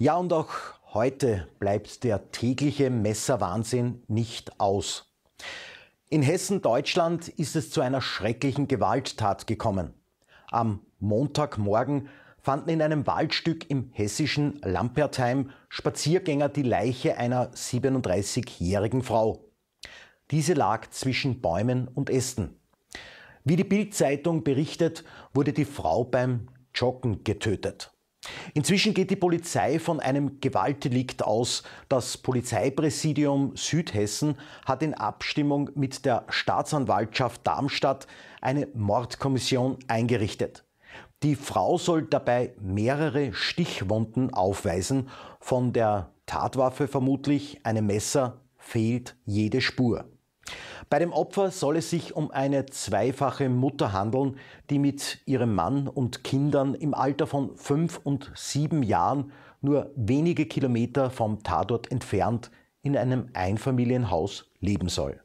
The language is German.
Ja, und auch heute bleibt der tägliche Messerwahnsinn nicht aus. In Hessen, Deutschland ist es zu einer schrecklichen Gewalttat gekommen. Am Montagmorgen fanden in einem Waldstück im hessischen Lampertheim Spaziergänger die Leiche einer 37-jährigen Frau. Diese lag zwischen Bäumen und Ästen. Wie die Bildzeitung berichtet, wurde die Frau beim Joggen getötet. Inzwischen geht die Polizei von einem Gewaltdelikt aus. Das Polizeipräsidium Südhessen hat in Abstimmung mit der Staatsanwaltschaft Darmstadt eine Mordkommission eingerichtet. Die Frau soll dabei mehrere Stichwunden aufweisen. Von der Tatwaffe vermutlich einem Messer fehlt jede Spur. Bei dem Opfer soll es sich um eine zweifache Mutter handeln, die mit ihrem Mann und Kindern im Alter von fünf und sieben Jahren nur wenige Kilometer vom Tatort entfernt in einem Einfamilienhaus leben soll.